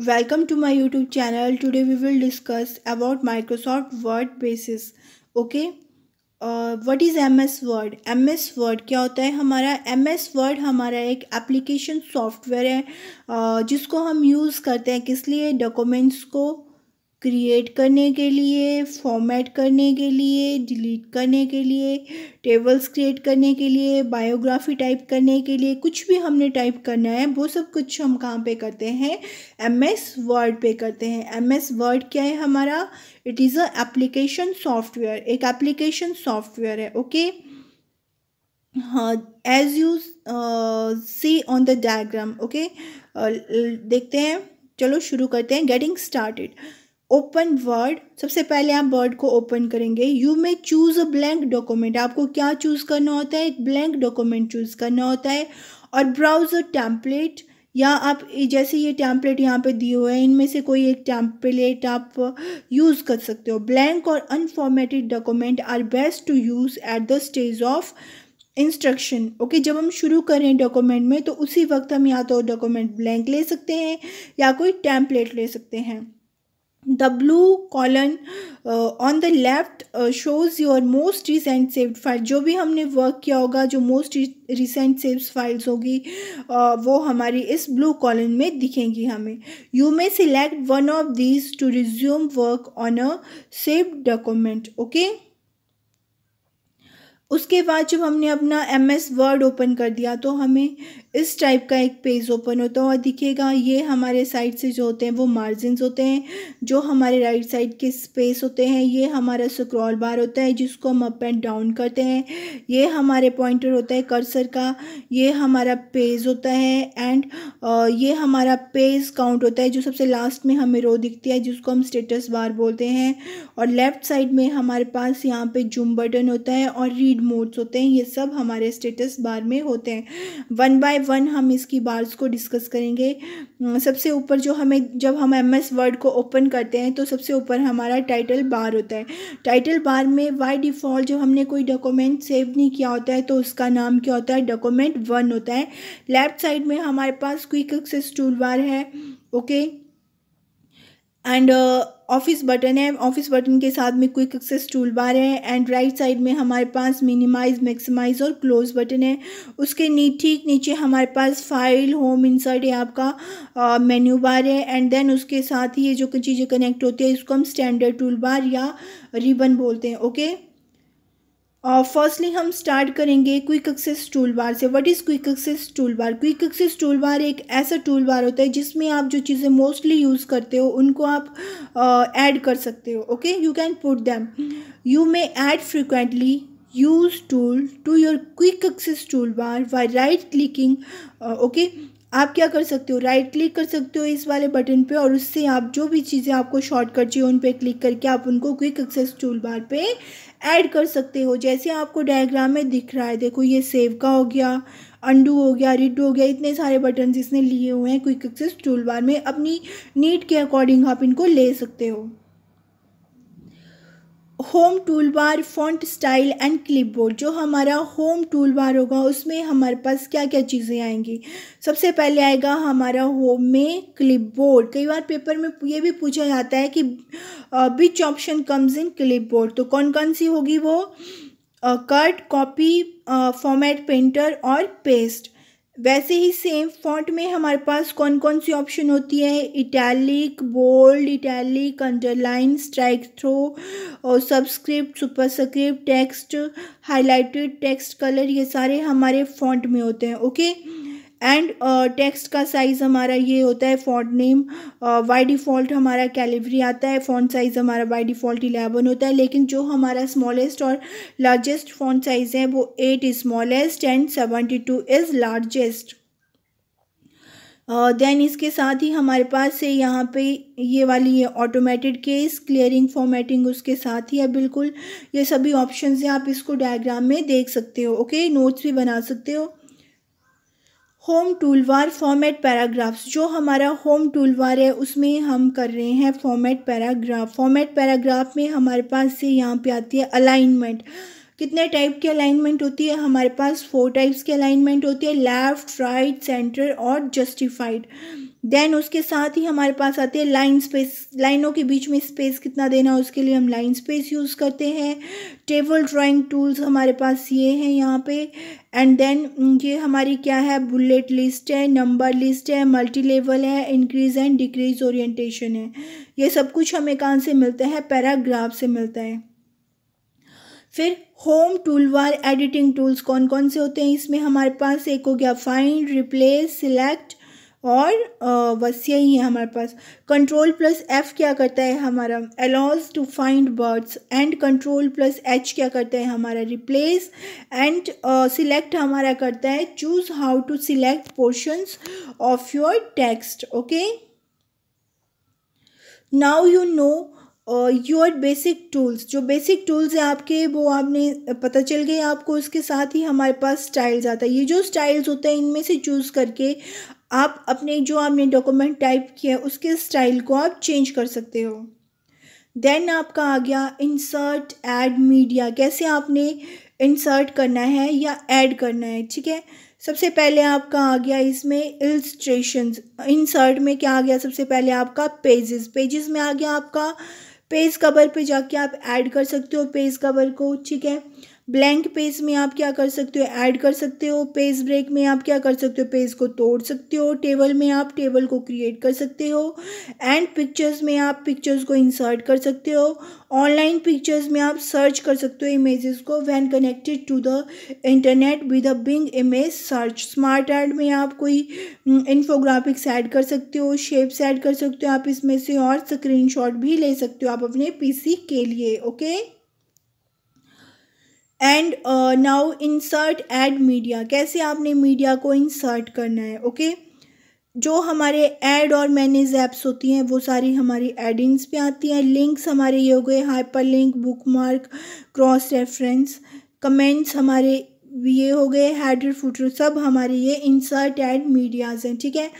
Welcome to my YouTube channel today we will discuss about Microsoft Word basis okay what is M S Word M S Word क्या होता है हमारा M S word हमारा एक application software है uh, जिसको हम use करते हैं किस लिए डॉक्यूमेंट्स को क्रिएट करने के लिए फॉर्मेट करने के लिए डिलीट करने के लिए टेबल्स क्रिएट करने के लिए बायोग्राफी टाइप करने के लिए कुछ भी हमने टाइप करना है वो सब कुछ हम कहाँ पे करते हैं एम एस वर्ड पे करते हैं एम एस वर्ड क्या है हमारा it is a application software एक एप्लीकेशन सॉफ्टवेयर है ओके हाँ as you see on the diagram okay देखते हैं चलो शुरू करते हैं गेटिंग स्टार्टेड ओपन वर्ड सबसे पहले आप वर्ड को ओपन करेंगे यू में चूज़ अ ब्लैंक डॉक्यूमेंट आपको क्या चूज़ करना होता है एक ब्लैंक डॉक्यूमेंट चूज़ करना होता है और ब्राउज अ टैम्पलेट या आप जैसे ये टैम्पलेट यहाँ पे दिए हुए हैं इनमें से कोई एक टैम्पलेट आप यूज़ कर सकते हो ब्लैंक और unformatted document are best to use at the stage of instruction okay जब हम शुरू करें डॉक्यूमेंट में तो उसी वक्त हम या तो डॉक्यूमेंट ब्लैंक ले सकते हैं या कोई टैम्पलेट ले सकते हैं The blue column uh, on the left uh, shows your most recent saved file जो भी हमने work किया होगा जो most recent saved files होगी uh, वो हमारी इस blue column में दिखेंगी हमें You may select one of these to resume work on a saved document okay उसके बाद जब हमने अपना एम एस वर्ड ओपन कर दिया तो हमें इस टाइप का एक पेज ओपन होता हुआ दिखेगा ये हमारे साइड से जो होते हैं वो मार्जिन होते हैं जो हमारे राइट साइड के स्पेस होते हैं ये हमारा स्क्रॉल बार होता है जिसको हम अप एंड डाउन करते हैं ये हमारे पॉइंटर होता है कर्सर का ये हमारा पेज होता है एंड ये हमारा पेज काउंट होता है जो सबसे लास्ट में हमें रो दिखती है जिसको हम स्टेटस बार बोलते हैं और लेफ़्ट साइड में हमारे पास यहाँ पर जूम बटन होता है और रीड मोड्स होते हैं ये सब हमारे स्टेटस बार में होते हैं वन बाय वन हम इसकी बार्स को डिस्कस करेंगे सबसे ऊपर जो हमें जब हम एम एस वर्ड को ओपन करते हैं तो सबसे ऊपर हमारा टाइटल बार होता है टाइटल बार में बाई डिफ़ॉल्ट जब हमने कोई डॉक्यूमेंट सेव नहीं किया होता है तो उसका नाम क्या होता है डॉक्यूमेंट वन होता है लेफ़्ट साइड में हमारे पास क्विक एक्सेस टूल बार है okay okay? And office button है ऑफिस बटन के साथ में क्विक एक्सेस टूल बार है एंड राइट साइड में हमारे पास मिनिमाइज मैक्सिमाइज और क्लोज बटन है उसके नी ठीक नीचे हमारे पास फाइल होम इंसर्ट है आपका मेन्यू uh, बार है एंड देन उसके साथ ही ये जो चीज़ें कनेक्ट होती है इसको हम स्टैंडर्ड टूल बार या रिबन बोलते हैं okay okay? Firstly uh, firstly हम स्टार्ट करेंगे क्विक एक्सेस टूल बार से what is quick access tool bar quick access tool bar एक ऐसा टूल बार होता है जिसमें आप जो चीज़ें मोस्टली यूज़ करते हो उनको आप ऐड uh, कर सकते हो okay you can put them you may add frequently used tool to your quick access tool bar by right clicking okay आप क्या कर सकते हो राइट क्लिक कर सकते हो इस वाले बटन पे और उससे आप जो भी चीज़ें आपको शॉर्टकट चाहिए उन पे क्लिक करके आप उनको क्विक एक्सेस टूल बार पे ऐड कर सकते हो जैसे आपको डायग्राम में दिख रहा है देखो ये सेव का हो गया अंडू हो गया रिडू हो गया इतने सारे बटन इसने लिए हुए हैं क्विक एक्सेस टूल बार में अपनी नीड के अकॉर्डिंग आप इनको ले सकते हो home tool bar font style and clipboard जो हमारा होम टूल बार होगा उसमें हमारे पास क्या क्या चीज़ें आएंगी सबसे पहले आएगा हमारा होम में क्लिपबोर्ड कई बार पेपर में ये भी पूछा जाता है कि which option comes in clipboard तो कौन कौन सी होगी वो कट कॉपी फॉर्मेट पेंटर और पेस्ट वैसे ही सेम फॉन्ट में हमारे पास कौन कौन सी ऑप्शन होती है italic bold italic underline strike through और subscript superscript text highlighted text colour ये सारे हमारे फॉन्ट में होते हैं okay okay? And text uh, का साइज़ हमारा ये होता है फॉन्ट नेम बाई डिफ़ॉल्ट हमारा कैलिवरी आता है फॉन्ट साइज़ हमारा बाई डिफ़ॉल्ट इलेवन होता है लेकिन जो हमारा स्मॉलेस्ट और लार्जेस्ट फॉन्ट साइज़ है वो eight is smallest and seventy two is largest then uh, इसके साथ ही हमारे पास से यहाँ पे ये वाली ये ऑटोमेटेड केस क्लियरिंग फॉर्मेटिंग उसके साथ ही है बिल्कुल ये सभी ऑप्शंस हैं आप इसको डायग्राम में देख सकते हो ओके okay? नोट्स भी बना सकते हो होम टूल फॉर्मेट पैराग्राफ्स जो हमारा होम टूल है उसमें हम कर रहे हैं फॉर्मेट पैराग्राफ फॉर्मेट पैराग्राफ में हमारे पास से यहाँ पे आती है अलाइनमेंट कितने टाइप की अलाइनमेंट होती है हमारे पास फोर टाइप्स की अलाइनमेंट होती है लेफ़्ट राइट सेंटर और जस्टिफाइड देन उसके साथ ही हमारे पास आती है लाइन स्पेस लाइनों के बीच में स्पेस कितना देना है उसके लिए हम लाइन स्पेस यूज़ करते हैं टेबल ड्राइंग टूल्स हमारे पास ये हैं यहाँ पे एंड देन ये हमारी क्या है बुलेट लिस्ट है नंबर लिस्ट है मल्टी लेवल है इंक्रीज एंड डिक्रीज ओरिएंटेशन है ये सब कुछ हमें कहाँ से मिलता है पैराग्राफ से मिलता है फिर home tool bar editing tools कौन कौन से होते हैं इसमें हमारे पास एक हो गया फाइंड रिप्लेस सिलेक्ट और बस यही है हमारे पास कंट्रोल प्लस एफ़ क्या करता है हमारा allows to find words and control plus H क्या करता है हमारा रिप्लेस एंड सिलेक्ट हमारा करता है choose how to select portions of your text okay now you know your basic tools जो बेसिक टूल्स हैं आपके वो आपने पता चल गए आपको उसके साथ ही हमारे पास स्टाइल्स आता है ये जो स्टाइल्स होते हैं इनमें से चूज़ करके आप अपने जो आपने डॉक्यूमेंट टाइप किया है उसके स्टाइल को आप चेंज कर सकते हो देन आपका आ गया इंसर्ट ऐड मीडिया कैसे आपने इंसर्ट करना है या ऐड करना है ठीक है सबसे पहले आपका आ गया इसमें इल्स्ट्रेशन इंसर्ट में क्या आ गया सबसे पहले आपका पेजेस पेजेस में आ गया आपका पेज कवर पे जाके आप ऐड कर सकते हो पेज कवर को ठीक है ब्लैंक पेज में आप क्या कर सकते हो ऐड कर सकते हो पेज ब्रेक में आप क्या कर सकते हो पेज को तोड़ सकते हो टेबल में आप टेबल को क्रिएट कर सकते हो एंड पिक्चर्स में आप पिक्चर्स को इंसर्ट कर सकते हो ऑनलाइन पिक्चर्स में आप सर्च कर सकते हो इमेजेस को when connected to the internet with a Bing image search smart add में आप कोई इन्फोग्राफिक्स हम्म, ऐड कर सकते हो शेप्स ऐड कर सकते हो आप इसमें से और स्क्रीनशॉट भी ले सकते हो आप अपने पीसी के लिए okay okay? And now insert add media कैसे आपने मीडिया को इंसर्ट करना है ओके जो हमारे एड और मैनेज ऐप्स होती हैं वो सारी हमारी एडिंग्स पे आती हैं लिंक्स हमारे ये हो गए hyperlink bookmark cross reference comments हमारे ये हो गए हेडर फुटर सब हमारे ये इंसर्ट एड मीडियाज़ हैं ठीक है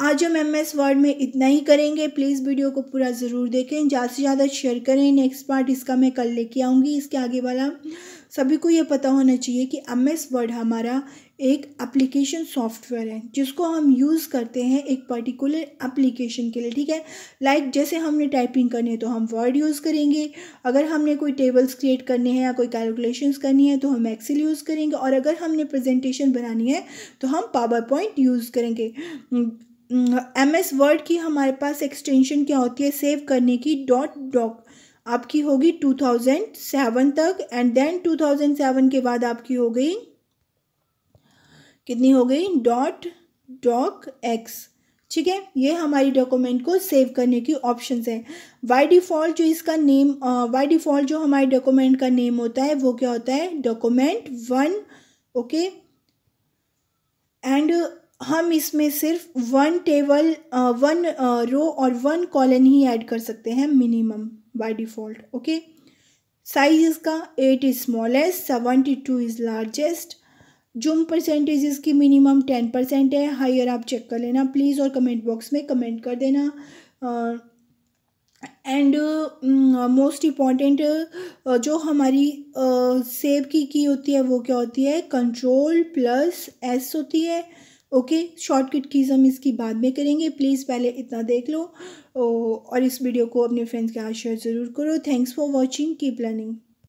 आज हम एम एस वर्ड में इतना ही करेंगे प्लीज़ वीडियो को पूरा ज़रूर देखें ज़्यादा से ज़्यादा शेयर करें नेक्स्ट पार्ट इसका मैं कल लेके आऊँगी इसके आगे वाला सभी को ये पता होना चाहिए कि एम एस वर्ड हमारा एक एप्लीकेशन सॉफ्टवेयर है जिसको हम यूज़ करते हैं एक पर्टिकुलर एप्लीकेशन के लिए ठीक है लाइक like जैसे हमने टाइपिंग करनी है तो हम वर्ड यूज़ करेंगे अगर हमने कोई टेबल्स क्रिएट करने हैं या कोई कैलकुलेशंस करनी है तो हम एक्सेल यूज़ करेंगे और अगर हमने प्रेजेंटेशन बनानी है तो हम पावर पॉइंट यूज़ करेंगे एम एस वर्ड की हमारे पास एक्सटेंशन क्या होती है सेव करने की डॉट डॉक आपकी होगी टू थाउजेंड सेवन तक and then two thousand seven के बाद आपकी हो गई कितनी हो गई डॉट डॉक एक्स ठीक है ये हमारी डॉक्यूमेंट को सेव करने की ऑप्शंस हैं बाय डिफ़ॉल्ट जो इसका नेम बाय डिफ़ॉल्ट जो हमारे डॉक्यूमेंट का नेम होता है वो क्या होता है डॉक्यूमेंट वन ओके एंड हम इसमें सिर्फ वन टेबल वन रो और वन कॉलन ही ऐड कर सकते हैं minimum by default okay size इसका eight is smallest seventy two is largest zoom percentage इसकी मिनिमम टेन परसेंट है हायर आप चेक कर लेना प्लीज़ और कमेंट बॉक्स में कमेंट कर देना एंड मोस्ट इम्पॉर्टेंट जो हमारी uh, सेब की की होती है वो क्या होती है कंट्रोल प्लस एस होती है ओके शॉर्टकट कीज़ हम इसकी बाद में करेंगे प्लीज़ पहले इतना देख लो और इस वीडियो को अपने फ्रेंड्स के साथ शेयर ज़रूर करो thanks for watching keep learning